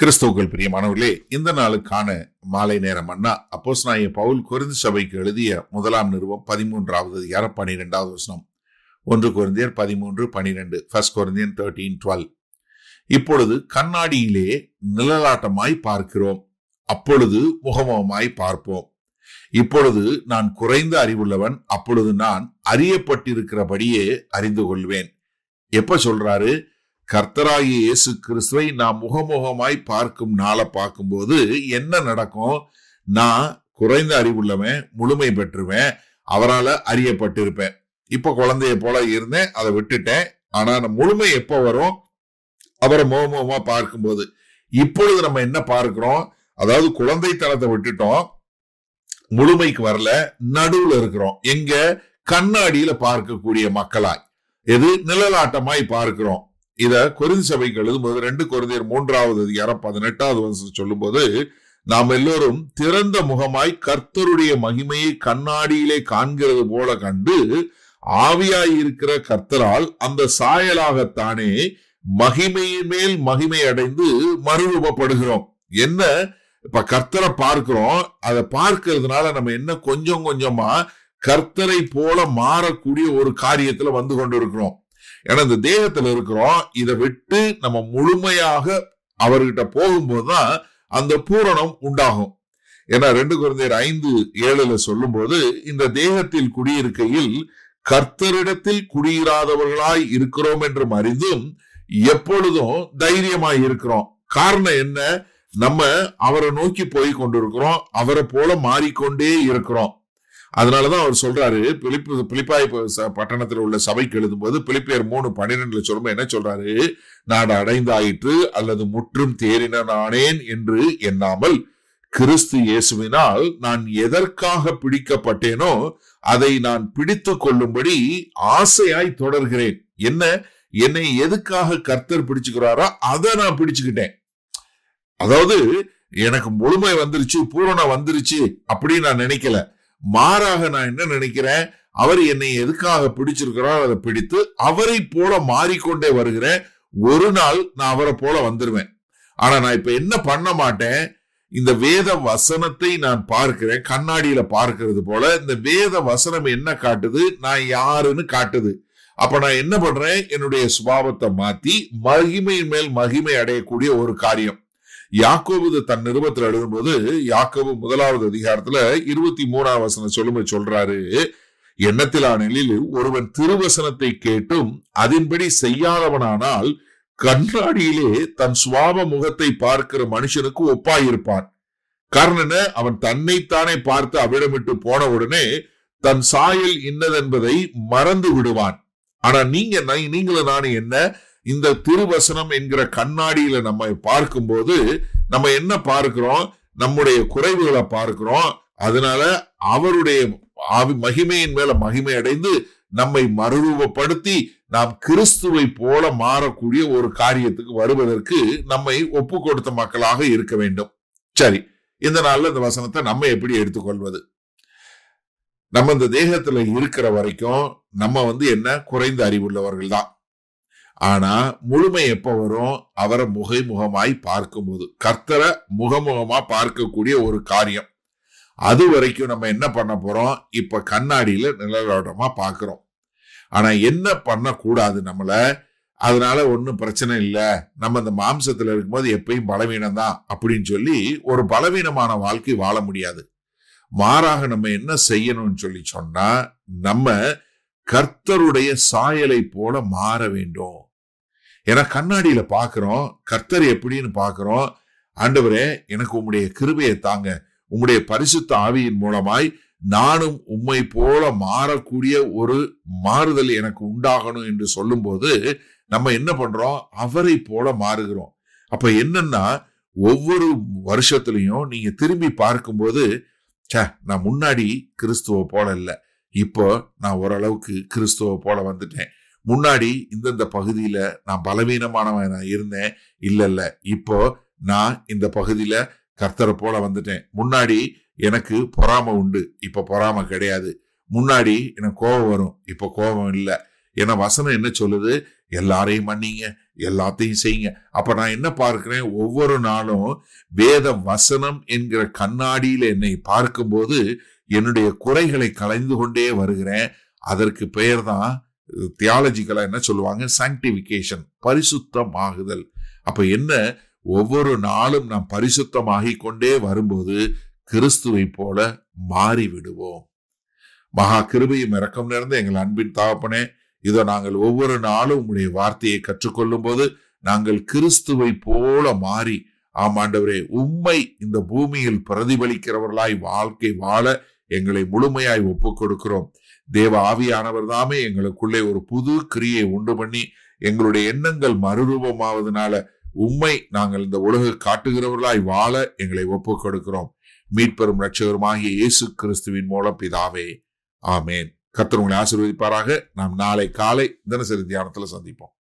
கிறிஸ்துவுக்கள் பிரியமானவர்களே இந்த நாளுக்கான மாலை நேரம் அண்ணா அப்போஸ் நான் பவுல் குறைந்த சபைக்கு எழுதிய முதலாம் நிறுவம் பதிமூன்றாவது அதிகாரம் பனிரெண்டாவது வசனம் ஒன்று குருந்தியர் பதிமூன்று பனிரெண்டு ஃபர்ஸ்ட் குருந்தியன் தேர்ட்டீன் டுவெல் இப்பொழுது கண்ணாடியிலே நிழலாட்டமாய் பார்க்கிறோம் அப்பொழுது முகமுகமாய் பார்ப்போம் இப்பொழுது நான் குறைந்த அறிவுள்ளவன் அப்பொழுது நான் அறியப்பட்டிருக்கிறபடியே அறிந்து கொள்வேன் எப்ப சொல்றாரு கர்த்தராகிய இயேசு கிறிஸ்துவை நான் முகமுகமாய் பார்க்கும் நாளை பார்க்கும்போது என்ன நடக்கும் நான் குறைந்த அறிவுள்ளவன் முழுமை பெற்றுவேன் அவரால் அறியப்பட்டிருப்பேன் இப்போ குழந்தைய போல இருந்தேன் அதை விட்டுட்டேன் ஆனால் முழுமை எப்போ வரும் அவரை முகமுகமாக பார்க்கும்போது இப்பொழுது நம்ம என்ன பார்க்கிறோம் அதாவது குழந்தைத்தனத்தை விட்டுட்டோம் முழுமைக்கு வரல நடுவில் இருக்கிறோம் எங்க கண்ணாடியில பார்க்கக்கூடிய மக்களாய் எது நிழலாட்டமாய் பார்க்கிறோம் இத கொரிந்த சபைக்கு எழுதும்போது ரெண்டு கொரிந்தியர் மூன்றாவது அதிகாரம் பதினெட்டாவது வருஷம் சொல்லும்போது நாம் எல்லோரும் திறந்த முகமாய் கர்த்தருடைய மகிமையை கண்ணாடியிலே காண்கிறது போல கண்டு ஆவியாய் இருக்கிற கர்த்தரால் அந்த சாயலாகத்தானே மகிமையின் மேல் மகிமை அடைந்து மறுரூபப்படுகிறோம் என்ன இப்ப கர்த்தரை பார்க்கிறோம் அதை பார்க்கறதுனால நம்ம என்ன கொஞ்சம் கொஞ்சமா கர்த்தரை போல மாறக்கூடிய ஒரு காரியத்துல வந்து கொண்டு இருக்கிறோம் ஏன்னா இந்த தேகத்துல இருக்கிறோம் இதை விட்டு நம்ம முழுமையாக அவர்கிட்ட போகும்போதுதான் அந்த பூரணம் உண்டாகும் ஏன்னா ரெண்டு குழந்தையர் ஐந்து ஏழுல சொல்லும் போது இந்த தேகத்தில் குடியிருக்கையில் கர்த்தரிடத்தில் குடியிராதவர்களாய் இருக்கிறோம் என்று அறிந்தும் எப்பொழுதும் தைரியமாய் இருக்கிறோம் காரணம் என்ன நம்ம அவரை நோக்கி போய் கொண்டிருக்கிறோம் அவரை போல மாறிக்கொண்டே இருக்கிறோம் அதனாலதான் அவர் சொல்றாரு பிலிப்பு பிலிப்பாய் பட்டணத்தில் உள்ள சபைக்கு எழுதும்போது பிலிப்பியர் மூணு பன்னிரெண்டுல சொல்லும் என்ன சொல்றாரு நான் அடைந்தாயிற்று அல்லது முற்றும் தேறின நானேன் என்று எண்ணாமல் கிறிஸ்து இயேசுவினால் நான் எதற்காக பிடிக்கப்பட்டேனோ அதை நான் பிடித்து கொள்ளும்படி ஆசையாய் தொடர்கிறேன் என்ன என்னை எதுக்காக கர்த்தர் பிடிச்சுக்கிறாரோ அதை நான் பிடிச்சுக்கிட்டேன் அதாவது எனக்கு முழுமை வந்துருச்சு பூரணம் வந்துருச்சு அப்படின்னு நான் நினைக்கல மாறாக நான் என்ன நினைக்கிறேன் அவர் என்னை எதுக்காக பிடிச்சிருக்கிறார் அதை பிடித்து அவரை போல மாறிக்கொண்டே வருகிறேன் ஒரு நாள் நான் அவரை போல வந்துடுவேன் ஆனா நான் இப்ப என்ன பண்ண மாட்டேன் இந்த வேத வசனத்தை நான் பார்க்கிறேன் கண்ணாடியில பார்க்கிறது போல இந்த வேத வசனம் என்ன காட்டுது நான் யாருன்னு காட்டுது அப்ப நான் என்ன பண்றேன் என்னுடைய சுபாவத்தை மாத்தி மகிமையின் மேல் மகிமை அடையக்கூடிய ஒரு காரியம் யாக்கோபு தன் நிருபத்தில் எழுதும்போது யாக்கோபு முதலாவது அதிகாரத்துல இருபத்தி மூணாம் வசனம் சொல்லும்போது சொல்றாரு எண்ணத்திலானில் ஒருவன் திருவசனத்தை கேட்டும் அதன்படி செய்யாதவனானால் கண்ணாடியிலே தன் சுவாப முகத்தை பார்க்கிற மனுஷனுக்கு ஒப்பாயிருப்பான் காரணம் அவன் தன்னைத்தானே பார்த்து அவிடமிட்டு போன உடனே தன் சாயல் இன்னதென்பதை மறந்து விடுவான் ஆனா நீங்க நீங்களும் நானும் என்ன இந்த திருவசனம் என்கிற கண்ணாடியில நம்ம பார்க்கும்போது நம்ம என்ன பார்க்கிறோம் நம்முடைய குறைவுகளை பார்க்கிறோம் அதனால அவருடைய மகிமையின் மேல மகிமை அடைந்து நம்மை மறுரூபப்படுத்தி நாம் கிறிஸ்துவை போல மாறக்கூடிய ஒரு காரியத்துக்கு வருவதற்கு நம்மை ஒப்பு கொடுத்த மக்களாக இருக்க வேண்டும் சரி இந்த நாள்ல இந்த வசனத்தை நம்ம எப்படி எடுத்துக்கொள்வது நம்ம இந்த தேகத்துல இருக்கிற வரைக்கும் நம்ம வந்து என்ன குறைந்த அறிவுள்ளவர்கள் தான் ஆனா முழுமை எப்ப வரும் அவரை முகைமுகமாய் பார்க்கும்போது கர்த்தரை முகமுகமா பார்க்கக்கூடிய ஒரு காரியம் அது வரைக்கும் நம்ம என்ன பண்ண போறோம் இப்ப கண்ணாடியில நிழலாட்டமா பார்க்கிறோம் ஆனா என்ன பண்ணக்கூடாது நம்மள அதனால ஒன்றும் பிரச்சனை இல்லை நம்ம இந்த மாம்சத்தில் இருக்கும்போது எப்பயும் பலவீனம் தான் அப்படின்னு சொல்லி ஒரு பலவீனமான வாழ்க்கை வாழ முடியாது மாறாக நம்ம என்ன செய்யணும்னு சொல்லி சொன்னா நம்ம கர்த்தருடைய சாயலை போல மாற வேண்டும் ஏன்னா கண்ணாடியில பாக்குறோம் கர்த்தர் எப்படின்னு பாக்குறோம் ஆண்டவரே எனக்கு உம்முடைய கிருபையை தாங்க உம்முடைய பரிசுத்த ஆவியின் மூலமாய் நானும் உம்மை போல மாறக்கூடிய ஒரு மாறுதல் எனக்கு உண்டாகணும் என்று சொல்லும்போது நம்ம என்ன பண்றோம் அவரை போல மாறுகிறோம் அப்ப என்னன்னா ஒவ்வொரு வருஷத்துலையும் நீங்க திரும்பி பார்க்கும்போது ச நான் முன்னாடி கிறிஸ்துவ போல இல்லை இப்போ நான் ஓரளவுக்கு கிறிஸ்துவ போல வந்துட்டேன் முன்னாடி இந்தந்த பகுதியில் நான் பலவீனமானவன் நான் இருந்தேன் இல்ல இல்ல இப்போ நான் இந்த பகுதியில் கர்த்தரை போல வந்துட்டேன் முன்னாடி எனக்கு பொறாமை உண்டு இப்போ பொறாமை கிடையாது முன்னாடி எனக்கு கோபம் வரும் இப்போ கோபம் இல்லை ஏன்னா வசனம் என்ன சொல்லுது எல்லாரையும் மன்னிங்க எல்லாத்தையும் செய்யுங்க அப்போ நான் என்ன பார்க்குறேன் ஒவ்வொரு நாளும் வேத வசனம் என்கிற கண்ணாடியில் என்னை பார்க்கும்போது என்னுடைய குறைகளை கலைந்து கொண்டே வருகிறேன் அதற்கு பெயர் தான் தியாலஜிக்கலாக என்ன சொல்லுவாங்க சாங்டிஃபிகேஷன் பரிசுத்தமாகுதல் அப்போ என்ன ஒவ்வொரு நாளும் நாம் பரிசுத்தமாகி கொண்டே வரும்போது கிறிஸ்துவை போல மாறி விடுவோம் மகா கிருபையும் இறக்கம் நிறைந்த எங்கள் அன்பின் தாவப்பனே இதை நாங்கள் ஒவ்வொரு நாளும் உங்களுடைய வார்த்தையை கற்றுக்கொள்ளும் போது நாங்கள் கிறிஸ்துவை போல மாறி ஆமாண்டவரே உண்மை இந்த பூமியில் பிரதிபலிக்கிறவர்களாய் வாழ்க்கை வாழ எங்களை முழுமையாய் ஒப்புக் கொடுக்கிறோம் தேவ ஆவியானவர் தாமே எங்களுக்குள்ளே ஒரு புது கிரியை உண்டு பண்ணி எங்களுடைய எண்ணங்கள் மறுரூபமாவதனால உண்மை நாங்கள் இந்த உலக காட்டுகிறவர்களாய் வாழ எங்களை ஒப்பு கொடுக்கிறோம் மீட்பெரும் ஆகிய இயேசு கிறிஸ்துவின் மூலம் பிதாவே ஆமேன் கத்தர் உங்களை ஆசீர்வதிப்பாராக நாம் நாளை காலை தினசரி தியானத்தில் சந்திப்போம்